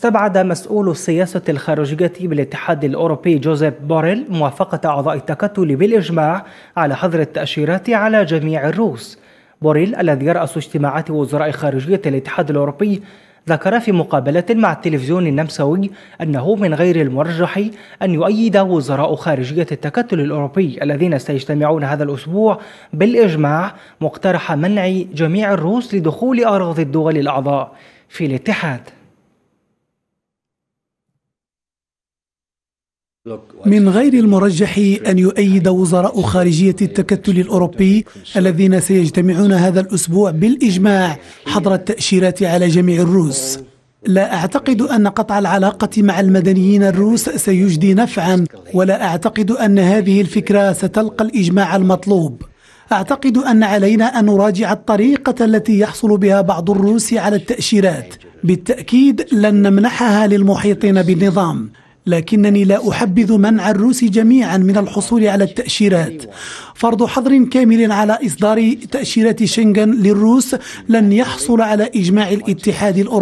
استبعد مسؤول السياسة الخارجية بالاتحاد الأوروبي جوزيف بوريل موافقة أعضاء التكتل بالإجماع على حظر التأشيرات على جميع الروس بوريل الذي يرأس اجتماعات وزراء خارجية الاتحاد الأوروبي ذكر في مقابلة مع التلفزيون النمساوي أنه من غير المرجح أن يؤيد وزراء خارجية التكتل الأوروبي الذين سيجتمعون هذا الأسبوع بالإجماع مقترح منع جميع الروس لدخول أراضي الدول الأعضاء في الاتحاد من غير المرجح أن يؤيد وزراء خارجية التكتل الأوروبي الذين سيجتمعون هذا الأسبوع بالإجماع حظر التأشيرات على جميع الروس لا أعتقد أن قطع العلاقة مع المدنيين الروس سيجدي نفعا ولا أعتقد أن هذه الفكرة ستلقى الإجماع المطلوب أعتقد أن علينا أن نراجع الطريقة التي يحصل بها بعض الروس على التأشيرات بالتأكيد لن نمنحها للمحيطين بالنظام لكنني لا أحبذ منع الروس جميعا من الحصول على التأشيرات فرض حظر كامل على إصدار تاشيرات شنغن للروس لن يحصل على إجماع الاتحاد الأوروبي